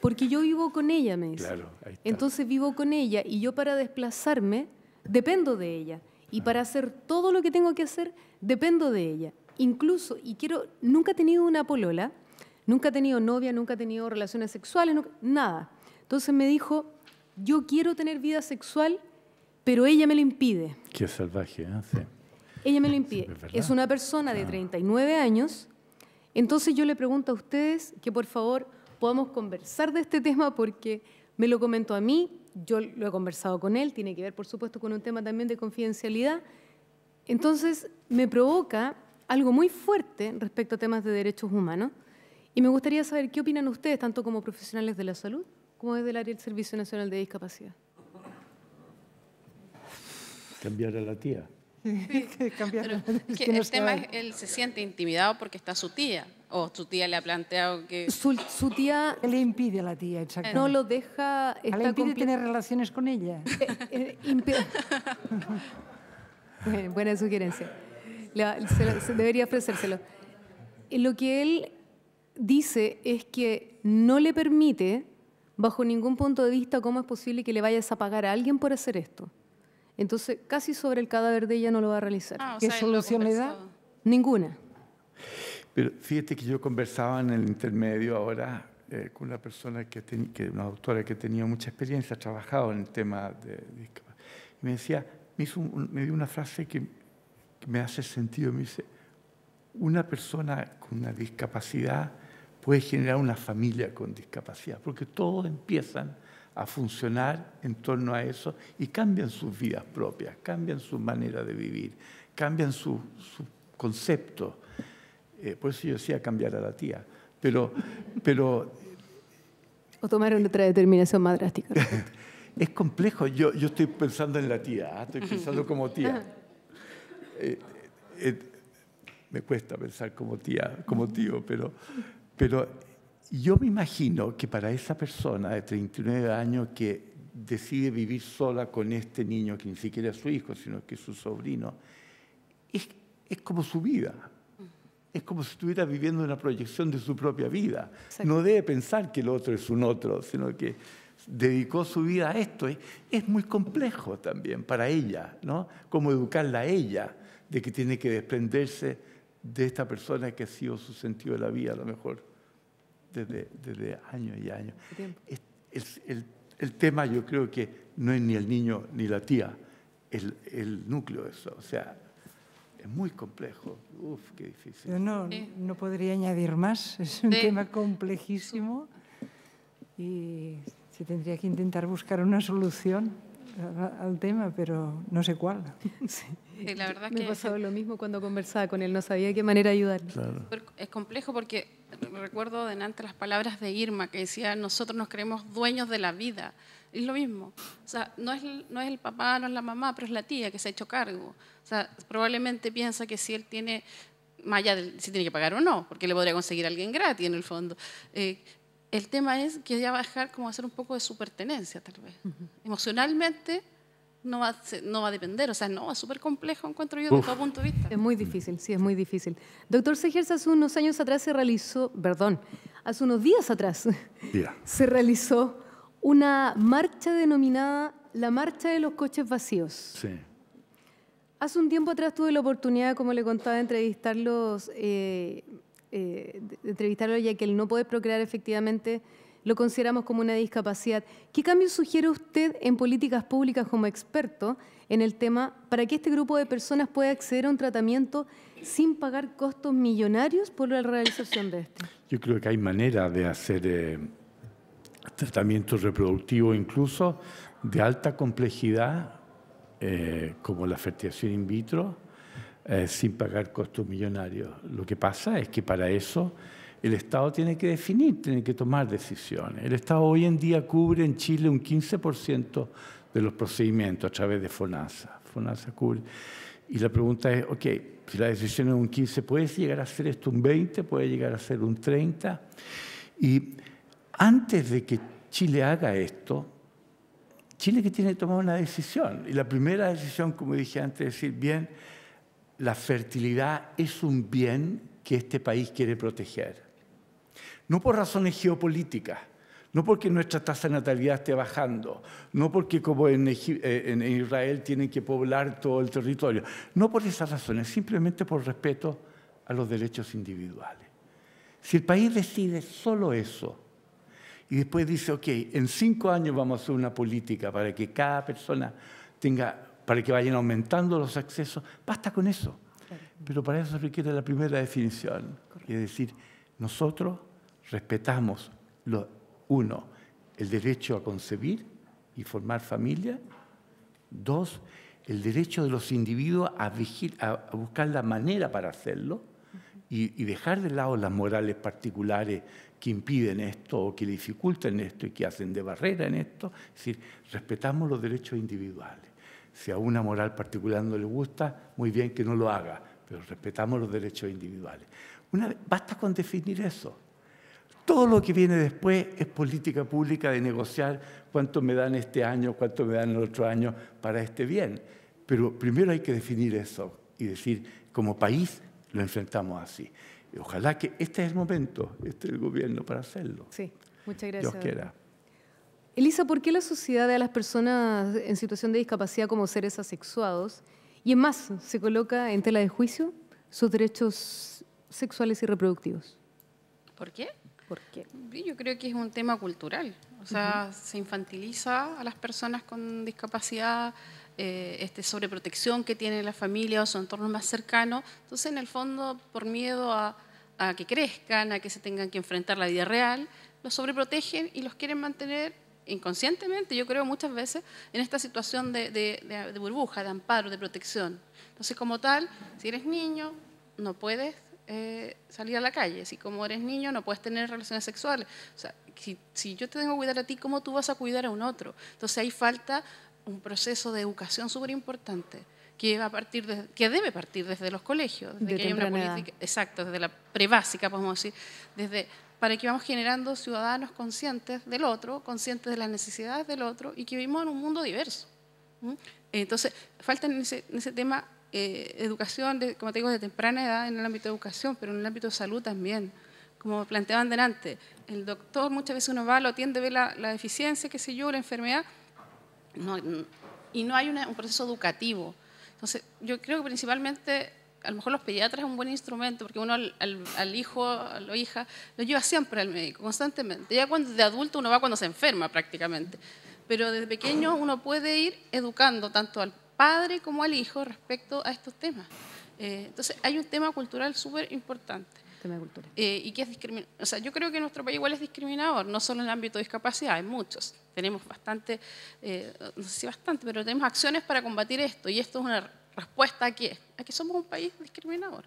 Porque yo vivo con ella, me dice. Claro, ahí está. Entonces vivo con ella y yo para desplazarme dependo de ella. Y para hacer todo lo que tengo que hacer, dependo de ella. Incluso, y quiero, nunca he tenido una polola, nunca he tenido novia, nunca he tenido relaciones sexuales, nada. Entonces me dijo, yo quiero tener vida sexual, pero ella me lo impide. Qué salvaje, ¿eh? Ella me lo [laughs] impide. es, es, una persona de 39 años. Entonces yo le pregunto a ustedes que por favor podamos conversar de este tema porque me lo comentó a mí, yo lo he conversado con él, tiene que ver por supuesto con un tema también de confidencialidad. Entonces me provoca algo muy fuerte respecto a temas de derechos humanos y me gustaría saber qué opinan ustedes, tanto como profesionales de la salud como desde el área del Servicio Nacional de Discapacidad. Cambiar a la tía el tema es, él se siente intimidado porque está su tía, o su tía le ha planteado que... Su, tía... Le impide a la tía, No lo deja... le impide tener relaciones con ella. Eh, eh, [laughs] bueno, buena sugerencia. debería ofrecérselo. Eh, lo que él dice es que no le permite, bajo ningún punto de vista, cómo es posible que le vayas a pagar a alguien por hacer esto. Entonces, casi sobre el cadáver de ella no lo va a realizar. Ah, ¿Qué solución le da? Ninguna. Pero fíjate que yo conversaba en el intermedio ahora eh, con una persona que, una doctora que tenía mucha experiencia, ha trabajado en el tema de, discapacidad. y me decía, me, dio una frase que, que me hace sentido, me dice, una persona con una discapacidad puede generar una familia con discapacidad, porque todos empiezan a funcionar en torno a eso y cambian sus vidas propias, cambian su manera de vivir, cambian su, su concepto. Eh, por eso yo decía cambiar a la tía. Pero, pero o tomaron otra determinación más drástica. [laughs] es complejo. Yo, yo estoy pensando en la tía, ¿ah? estoy pensando como tía. [laughs] Eh, eh, me cuesta pensar como tía, como tío, pero yo me imagino que para esa persona de 39 años que decide vivir sola con este niño, que ni siquiera es su hijo, sino que es su sobrino, es, como su vida. Es como si estuviera viviendo una proyección de su propia vida. No debe pensar que el otro es un otro, sino que dedicó su vida a esto. Es, es muy complejo también para ella, ¿no? Cómo educarla a ella de que tiene que desprenderse de esta persona que ha sido su sentido de la vida a lo mejor desde, desde años y años. el, tema yo creo que no es ni el niño ni la tía, el, el núcleo de eso. O sea, es muy complejo. Uf, qué difícil. no, no podría añadir más. Es un tema complejísimo y se tendría que intentar buscar una solución al tema, pero no sé cuál. [laughs] Sí. la verdad Me ha pasado lo mismo cuando conversaba con él, no sabía de qué manera ayudarle. Claro. Es complejo porque recuerdo de antes las palabras de Irma que decía, nosotros nos creemos dueños de la vida. Es lo mismo. O sea, no es, no es el papá, no es la mamá, pero es la tía que se ha hecho cargo. O sea, probablemente piensa que si él tiene, más allá de si tiene que pagar o no, porque le podría conseguir a alguien gratis en el fondo. Eh, el tema es que ya va a como hacer un poco de supertenencia tal vez. Emocionalmente no va, no va a depender, o sea, no, es súper complejo, encuentro yo, desde todo punto de vista. Es muy difícil, sí, es muy difícil. Doctor Segers, hace unos años atrás se realizó, perdón, hace unos días atrás, [laughs] se realizó una marcha denominada la Marcha de los Coches Vacíos. Sí. Hace un tiempo atrás tuve la oportunidad, como le contaba, de entrevistarlos. Eh, eh, entrevistarlo, ya que el no poder procrear efectivamente lo consideramos como una discapacidad. ¿Qué cambios sugiere usted en políticas públicas como experto en el tema para que este grupo de personas pueda acceder a un tratamiento sin pagar costos millonarios por la realización de este? Yo creo que hay manera de hacer eh, tratamiento tratamientos reproductivos incluso de alta complejidad, eh, como la fertilización in vitro, eh, sin pagar costos millonarios. Lo que pasa es que para eso el Estado tiene que definir, tiene que tomar decisiones. El Estado hoy en día cubre en Chile un 15% de los procedimientos a través de FONASA. FONASA Y la pregunta es, ok, si la decisión es un 15, ¿puede llegar a ser esto un 20? ¿Puede llegar a ser un 30? Y antes de que Chile haga esto, Chile que tiene que tomar una decisión. Y la primera decisión, como dije antes, es decir, bien, la fertilidad es un bien que este país quiere proteger. No por razones geopolíticas, no porque nuestra tasa de natalidad esté bajando, no porque como eh, en, Israel tienen que poblar todo el territorio, no por esas razones, simplemente por respeto a los derechos individuales. Si el país decide solo eso y después dice, ok, en cinco años vamos a hacer una política para que cada persona tenga para que vayan aumentando los accesos. Basta con eso. Pero para eso requiere la primera definición, es decir, nosotros respetamos, lo, uno, el derecho a concebir y formar familia, dos, el derecho de los individuos a, buscar la manera para hacerlo y, y, dejar de lado las morales particulares que impiden esto o que dificultan esto y que hacen de barrera en esto. Es decir, respetamos los derechos individuales. Si a una moral particular no le gusta, muy bien que no lo haga, pero respetamos los derechos individuales. basta con definir eso. Todo lo que viene después es política pública de negociar cuánto me dan este año, cuánto me dan el otro año para este bien. Pero primero hay que definir eso y decir, como país lo enfrentamos así. ojalá que este es el momento, este es el gobierno para hacerlo. Sí, muchas gracias. Dios quiera. Elisa, ¿por qué la sociedad ve a las personas en situación de discapacidad como seres asexuados? Y en más, se coloca en tela de juicio sus derechos sexuales y reproductivos. ¿Por qué? ¿Por Yo creo que es un tema cultural. O sea, se infantiliza a las personas con discapacidad, eh, este, sobreprotección que tiene la familia o su entorno más cercano. Entonces, en el fondo, por miedo a, a que crezcan, a que se tengan que enfrentar la vida real, los sobreprotegen y los quieren mantener inconscientemente, yo creo muchas veces, en esta situación de, burbuja, de amparo, de protección. Entonces, como tal, si eres niño, no puedes eh, salir a la calle. Si como eres niño no puedes tener relaciones sexuales. O sea, si, yo te tengo que cuidar a ti, ¿cómo tú vas a cuidar a un otro? Entonces ahí falta un proceso de educación súper importante que, debe partir desde los colegios, desde que hay una política, exacto, desde la prebásica, podemos decir, desde para que vamos generando ciudadanos conscientes del otro, conscientes de las necesidades del otro y que vivimos en un mundo diverso. Entonces, falta en ese, tema eh, educación, como te digo, de temprana edad en el ámbito de educación, pero en el ámbito de salud también. Como planteaban delante, el doctor muchas veces uno va, lo atiende, ve la, deficiencia, qué sé yo, la enfermedad, y no hay un proceso educativo. Entonces, yo creo que principalmente a lo mejor los pediatras es un buen instrumento, porque uno al, hijo, a la hija, lo lleva siempre al médico, constantemente. Ya cuando de adulto uno va cuando se enferma prácticamente. Pero desde pequeño uno puede ir educando tanto al padre como al hijo respecto a estos temas. Eh, entonces hay un tema cultural súper importante. Tema de eh, y que es discriminador. O sea, yo creo que nuestro país igual es discriminador, no solo en el ámbito de discapacidad, hay muchos. Tenemos bastante, eh, no sé si bastante, pero tenemos acciones para combatir esto. Y esto es una respuesta aquí es: aquí que somos un país discriminador.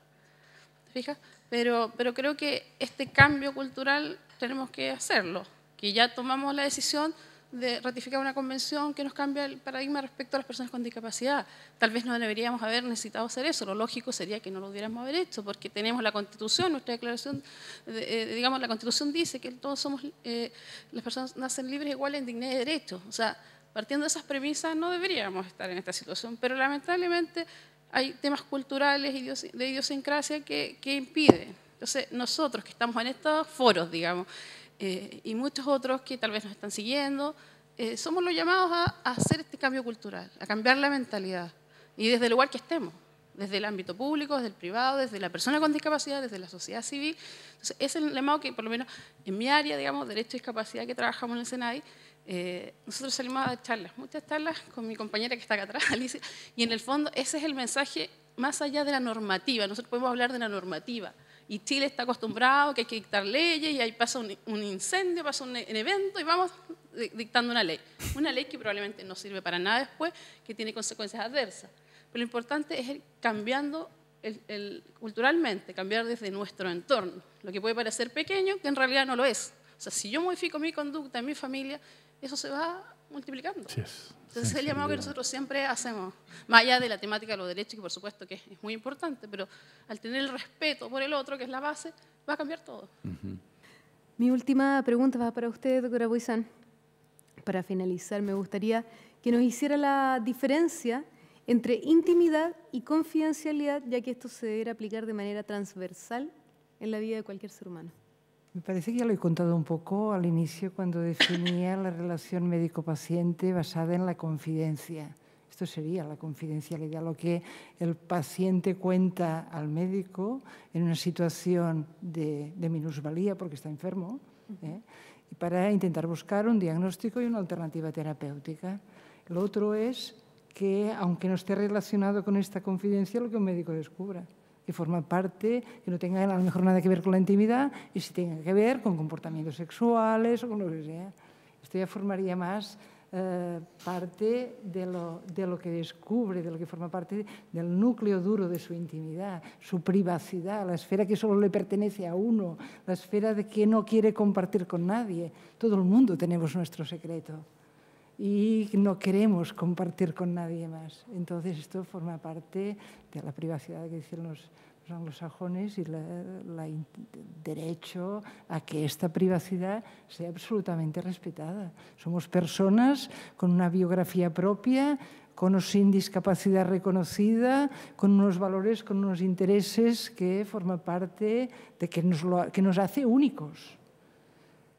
¿Te Pero, pero creo que este cambio cultural tenemos que hacerlo, que ya tomamos la decisión de ratificar una convención que nos cambia el paradigma respecto a las personas con discapacidad. Tal vez no deberíamos haber necesitado hacer eso, lo lógico sería que no lo hubiéramos haber hecho, porque tenemos la Constitución, nuestra declaración, eh, digamos, la Constitución dice que todos somos, eh, las personas nacen libres, iguales en dignidad y derechos. O sea, Partiendo de esas premisas, no deberíamos estar en esta situación, pero lamentablemente hay temas culturales de idiosincrasia que, impiden. Entonces, nosotros que estamos en estos foros, digamos, eh, y muchos otros que tal vez nos están siguiendo, eh, somos los llamados a, hacer este cambio cultural, a cambiar la mentalidad, y desde el lugar que estemos desde el ámbito público, desde el privado, desde la persona con discapacidad, desde la sociedad civil. Entonces, es el llamado que, por lo menos en mi área, digamos, derecho y discapacidad que trabajamos en el SENAI, eh, nosotros salimos a charlas, muchas charlas con mi compañera que está acá atrás, [laughs] Alicia, y en el fondo ese es el mensaje más allá de la normativa. Nosotros podemos hablar de la normativa. Y Chile está acostumbrado que hay que dictar leyes y ahí pasa un, incendio, pasa un, evento y vamos dictando una ley. Una ley que probablemente no sirve para nada después, que tiene consecuencias adversas. Pero lo importante es ir cambiando el, culturalmente, cambiar desde nuestro entorno. Lo que puede parecer pequeño, que en realidad no lo es. O sea, si yo modifico mi conducta en mi familia, eso se va multiplicando. Entonces es el llamado que nosotros siempre hacemos, más allá de la temática de los derechos, que por supuesto que es muy importante, pero al tener el respeto por el otro, que es la base, va a cambiar todo. Mi última pregunta va para usted, doctora Buizán, Para finalizar, me gustaría que nos hiciera la diferencia entre intimidad y confidencialidad, ya que esto se debe aplicar de manera transversal en la vida de cualquier ser humano. Me parece que ya lo he contado un poco al inicio cuando definía la relación médico-paciente basada en la confidencia. Esto sería la confidencialidad, lo que el paciente cuenta al médico en una situación de, minusvalía porque está enfermo, ¿eh? y para intentar buscar un diagnóstico y una alternativa terapéutica. Lo otro es que, aunque no esté relacionado con esta confidencia, lo que un médico descubra que forma parte, que no tengan a lo mejor nada que ver con la intimidad y si tengan que ver con comportamientos sexuales o con lo que sea. Esto ya formaría más eh, parte de lo, de lo que descubre, de lo que forma parte del núcleo duro de su intimidad, su privacidad, la esfera que solo le pertenece a uno, la esfera de que no quiere compartir con nadie. Todo el mundo tenemos nuestro secreto y no queremos compartir con nadie más. Entonces esto forma parte de la privacidad que dicen los, anglosajones y el derecho a que esta privacidad sea absolutamente respetada. Somos personas con una biografía propia, con o sin discapacidad reconocida, con unos valores, con unos intereses que forman parte de que que nos hace únicos.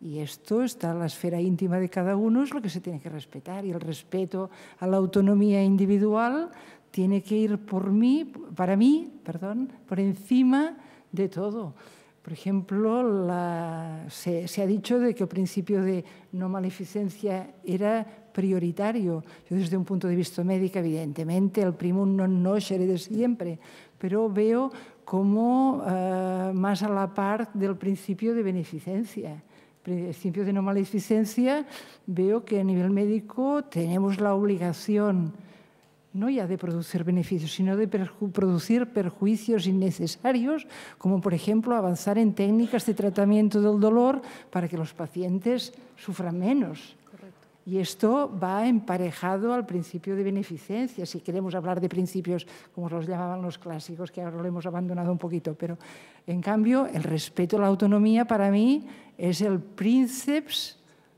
Y esto está en la esfera íntima de cada uno, es lo que se tiene que respetar. Y el respeto a la autonomía individual tiene que ir por mí, para mí, perdón, por encima de todo. Por ejemplo, se, ha dicho de que el principio de no maleficencia era prioritario. Yo desde un punto de vista médico, evidentemente, el primum non nocere de siempre, pero veo como eh, más a la par del principio de beneficencia principio de no maleficencia, veo que a nivel médico tenemos la obligación no ya de producir beneficios, sino de producir perjuicios innecesarios, como por ejemplo avanzar en técnicas de tratamiento del dolor para que los pacientes sufran menos. Y esto va emparejado al principio de beneficencia, si queremos hablar de principios como los llamaban los clásicos, que ahora lo hemos abandonado un poquito, pero en cambio el respeto a la autonomía para mí es el príncipe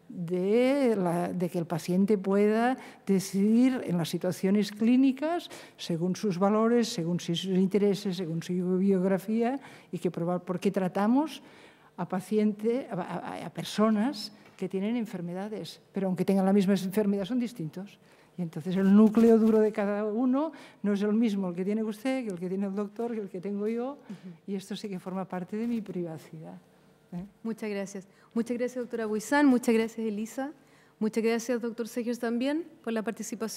de, que el paciente pueda decidir en las situaciones clínicas según sus valores, según sus intereses, según su biografía y que probar, por qué tratamos a, paciente, a personas que tienen enfermedades, pero aunque tengan la misma enfermedad son distintos. Y entonces el núcleo duro de cada uno no es el mismo el que tiene usted, que el que tiene el doctor, que el que tengo yo, y esto sí que forma parte de mi privacidad. ¿eh? Muchas gracias. Muchas gracias, doctora Buizán, muchas gracias, Elisa. Muchas gracias, doctor Sergio también por la participación.